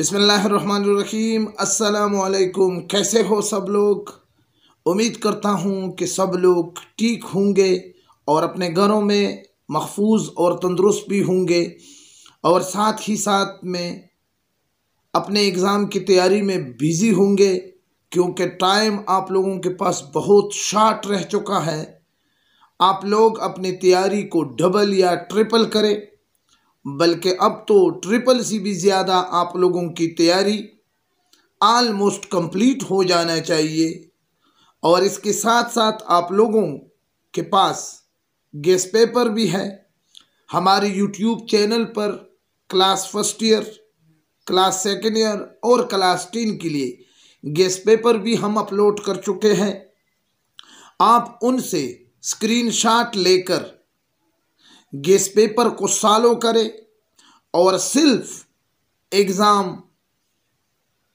बसमीम असलकुम कैसे हो सब लोग उम्मीद करता हूँ कि सब लोग ठीक होंगे और अपने घरों में महफूज और तंदुरुस्त भी होंगे और साथ ही साथ में अपने एग्ज़ाम की तैयारी में बिज़ी होंगे क्योंकि टाइम आप लोगों के पास बहुत शार्ट रह चुका है आप लोग अपनी तैयारी को डबल या ट्रिपल करें बल्कि अब तो ट्रिपल सी भी ज़्यादा आप लोगों की तैयारी आलमोस्ट कंप्लीट हो जाना चाहिए और इसके साथ साथ आप लोगों के पास गेस पेपर भी है हमारे यूट्यूब चैनल पर class first year class second year और क्लास टेन के लिए गेस पेपर भी हम अपलोड कर चुके हैं आप उनसे स्क्रीनशॉट लेकर गेस पेपर को सालों करें और सिर्फ एग्ज़ाम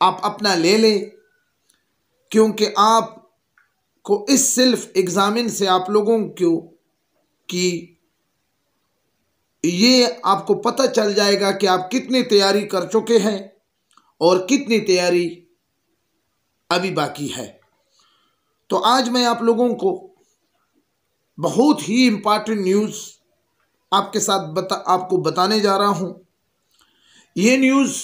आप अपना ले लें क्योंकि आप को इस सिर्फ एग्ज़ामिन से आप लोगों को कि ये आपको पता चल जाएगा कि आप कितनी तैयारी कर चुके हैं और कितनी तैयारी अभी बाकी है तो आज मैं आप लोगों को बहुत ही इम्पॉर्टेंट न्यूज़ आपके साथ बता आपको बताने जा रहा हूँ ये न्यूज़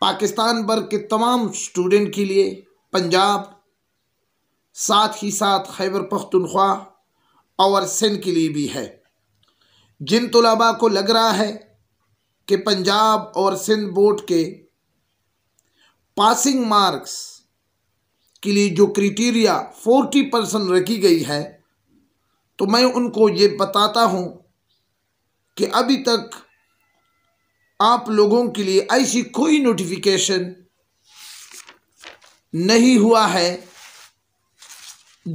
पाकिस्तान भर के तमाम स्टूडेंट के लिए पंजाब साथ ही साथ खैबर पख्तनख्वा और सिंध के लिए भी है जिन तलबा को लग रहा है कि पंजाब और सिंध बोर्ड के पासिंग मार्क्स के लिए जो क्रिटेरिया फोर्टी परसेंट रखी गई है तो मैं उनको ये बताता हूँ कि अभी तक आप लोगों के लिए ऐसी कोई नोटिफिकेशन नहीं हुआ है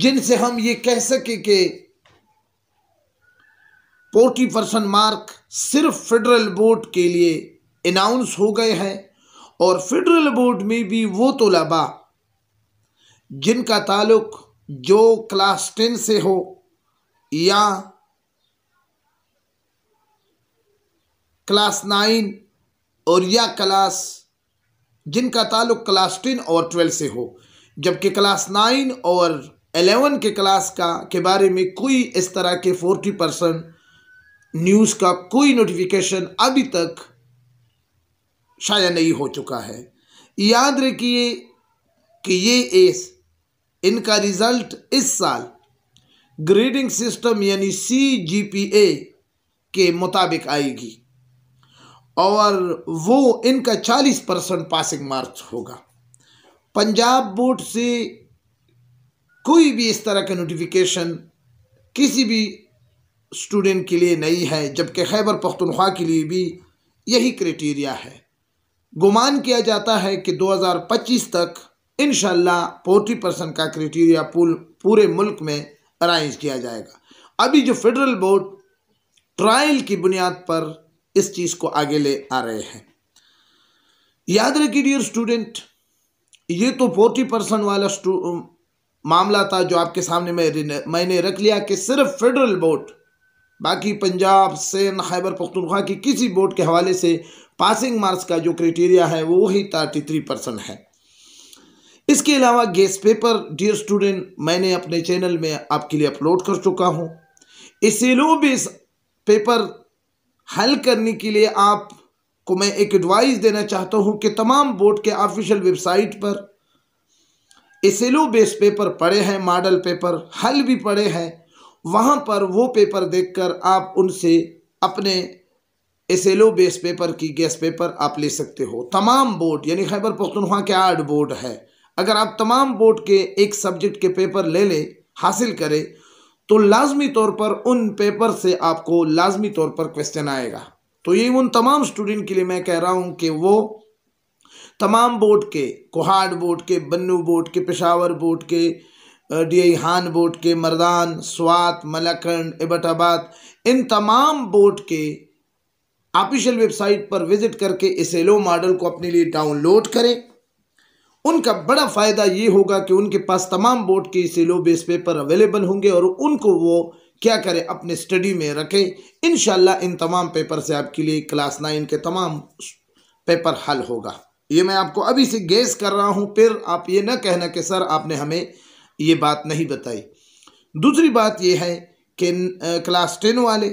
जिनसे हम ये कह सकें कि फोर्टी परसेंट मार्क सिर्फ फेडरल बोर्ड के लिए अनाउंस हो गए हैं और फेडरल बोर्ड में भी वो तलबा जिनका ताल्लुक जो क्लास टेन से हो या क्लास नाइन और या क्लास जिनका ताल्लुक क्लास टेन और ट्वेल्व से हो जबकि क्लास नाइन और एलेवन के क्लास का के बारे में कोई इस तरह के फोर्टी परसेंट न्यूज़ का कोई नोटिफिकेशन अभी तक शाया नहीं हो चुका है याद रखिए कि ये एस इनका रिज़ल्ट इस साल ग्रेडिंग सिस्टम यानी सी जी पी ए के मुताबिक आएगी और वो इनका 40 परसेंट पासिंग मार्क्स होगा पंजाब बोर्ड से कोई भी इस तरह का नोटिफिकेशन किसी भी स्टूडेंट के लिए नहीं है जबकि खैबर पख्तनख्वा के लिए भी यही क्राइटेरिया है गुमान किया जाता है कि 2025 तक इन फोर्टी परसेंट का क्राइटेरिया पूरे मुल्क में अरेंज किया जाएगा अभी जो फेडरल बोर्ड ट्रायल की बुनियाद पर इस चीज़ को आगे ले आ रहे हैं याद रखिए डियर स्टूडेंट ये तो फोर्टी परसेंट वाला um, मामला था जो आपके सामने मैं मैंने रख लिया कि सिर्फ फेडरल बोर्ड बाकी पंजाब सेन खैबर पख्तनख्वा की किसी बोर्ड के हवाले से पासिंग मार्क्स का जो क्राइटेरिया है वो वही थर्टी थ्री परसेंट है इसके अलावा गेस पेपर डियर स्टूडेंट मैंने अपने चैनल में आपके लिए अपलोड कर चुका हूँ भी बेस पेपर हल करने के लिए आप को मैं एक एडवाइस देना चाहता हूँ कि तमाम बोर्ड के ऑफिशियल वेबसाइट पर एसेलो बेस पेपर पड़े हैं मॉडल पेपर हल भी पड़े हैं वहाँ पर वो पेपर देखकर आप उनसे अपने एसेलो बेस पेपर की गैस पेपर आप ले सकते हो तमाम बोर्ड यानी खैबर पख्तनख्वा के आठ बोर्ड है अगर आप तमाम बोर्ड के एक सब्जेक्ट के पेपर ले लें हासिल करें तो लाजमी तौर पर उन पेपर से आपको लाजमी तौर पर क्वेश्चन आएगा तो ये उन तमाम स्टूडेंट के लिए मैं कह रहा हूँ कि वो तमाम बोर्ड के कुहाड़ बोर्ड के बन्नू बोर्ड के पेशावर बोर्ड के डी हान बोर्ड के मरदान स्वात मलखंड एबटाबाद इन तमाम बोर्ड के ऑफिशियल वेबसाइट पर विजिट करके इस एलो मॉडल को अपने लिए डाउनलोड करें उनका बड़ा फ़ायदा ये होगा कि उनके पास तमाम बोर्ड के सिलो बेस पेपर अवेलेबल होंगे और उनको वो क्या करें अपने स्टडी में रखें इन इन तमाम पेपर से आपके लिए क्लास नाइन के तमाम पेपर हल होगा ये मैं आपको अभी से गैस कर रहा हूँ फिर आप ये ना कहना कि सर आपने हमें ये बात नहीं बताई दूसरी बात यह है कि क्लास टेन वाले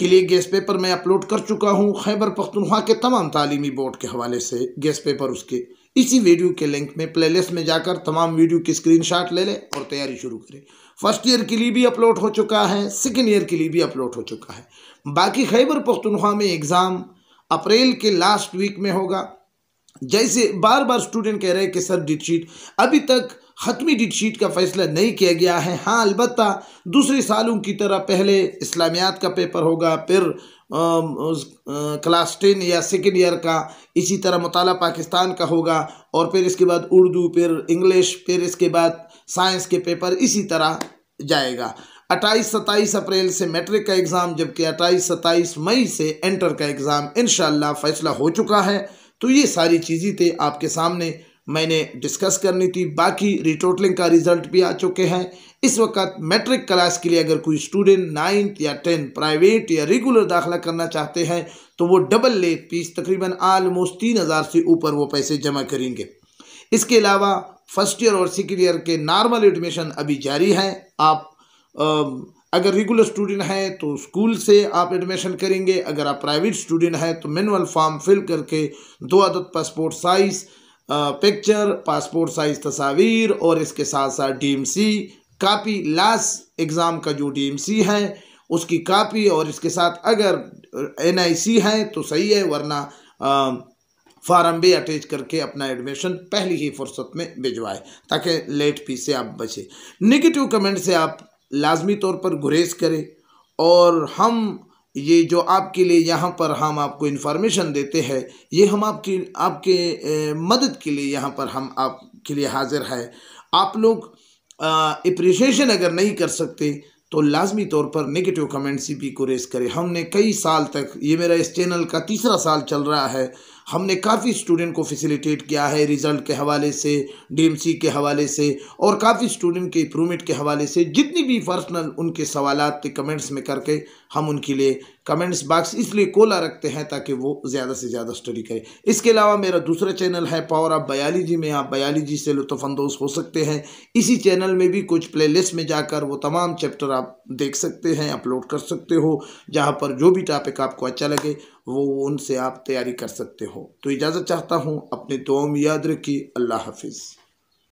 के लिए गैस पेपर मैं अपलोड कर चुका हूँ खैबर पख्तनख्वा के तमाम तालीमी बोर्ड के हवाले से गैस पेपर उसके इसी वीडियो के लिंक में प्लेलिस्ट में जाकर तमाम वीडियो की स्क्रीनशॉट ले लें और तैयारी शुरू करें फर्स्ट ईयर के लिए भी अपलोड हो चुका है सेकेंड ईयर के लिए भी अपलोड हो चुका है बाकी खैबर पख्तनख्वा में एग्ज़ाम अप्रैल के लास्ट वीक में होगा जैसे बार बार स्टूडेंट कह रहे हैं कि सर डिट शीट अभी तक हतमी डिट शीट का फ़ैसला नहीं किया गया है हाँ अलबत् दूसरे सालों की तरह पहले इस्लामियात का पेपर होगा फिर क्लास टेन या सेकेंड ईयर का इसी तरह मताल पाकिस्तान का होगा और फिर इसके बाद उर्दू फिर इंग्लिश फिर इसके बाद साइंस के पेपर इसी तरह जाएगा अट्ठाईस सत्ताईस अप्रैल से मैट्रिक का एग्ज़ाम जबकि अट्ठाईस सत्ताईस मई से इंटर का एग्ज़ाम इन फैसला हो चुका है तो ये सारी चीज़ें थे आपके सामने मैंने डिस्कस करनी थी बाकी रिटोटलिंग का रिजल्ट भी आ चुके हैं इस वक्त मैट्रिक क्लास के लिए अगर कोई स्टूडेंट नाइन्थ या टेंथ प्राइवेट या रेगुलर दाखिला करना चाहते हैं तो वो डबल ले फीस तकरीबन आलमोस्ट तीन हज़ार से ऊपर वो पैसे जमा करेंगे इसके अलावा फर्स्ट ईयर और सेकेंड ईयर के नॉर्मल एडमिशन अभी जारी हैं आप आ, अगर रेगुलर स्टूडेंट हैं तो स्कूल से आप एडमिशन करेंगे अगर आप प्राइवेट स्टूडेंट हैं तो मैनुअल फॉर्म फिल करके दो आदत passport size picture passport size तस्वीर और इसके साथ साथ डीएमसी कापी लास्ट एग्ज़ाम का जो डीएमसी है उसकी कापी और इसके साथ अगर एनआईसी है तो सही है वरना फार्म भी अटैच करके अपना एडमिशन पहली ही फुर्सत में भिजवाए ताकि लेट फीस से आप बचें निगेटिव कमेंट से आप लाजमी तौर पर गुरेज करें और हम ये जो आपके लिए यहाँ पर हम आपको इन्फॉर्मेशन देते हैं ये हम आपकी आपके मदद के लिए यहाँ पर हम आपके लिए हाजिर है आप लोग अप्रिशिएशन अगर नहीं कर सकते तो लाजमी तौर पर नेगेटिव कमेंट्स भी को रेस करें हमने कई साल तक ये मेरा इस चैनल का तीसरा साल चल रहा है हमने काफ़ी स्टूडेंट को फैसिलिटेट किया है रिज़ल्ट के हवाले से डीएमसी के हवाले से और काफ़ी स्टूडेंट के इम्प्रूवमेंट के हवाले से जितनी भी पर्सनल उनके सवाल के कमेंट्स में करके हम उनके लिए कमेंट्स बॉक्स इसलिए कोला रखते हैं ताकि वो ज़्यादा से ज़्यादा स्टडी करें इसके अलावा मेरा दूसरा चैनल है पावर ऑफ बयालीजी में आप बयालीजी से लुफानंदोज़ हो सकते हैं इसी चैनल में भी कुछ प्लेलिस्ट में जाकर वो तमाम चैप्टर आप देख सकते हैं अपलोड कर सकते हो जहाँ पर जो भी टॉपिक आपको अच्छा लगे वो उनसे आप तैयारी कर सकते हो तो इजाज़त चाहता हूँ अपने दुआ में याद रखिए अल्लाह हाफिज़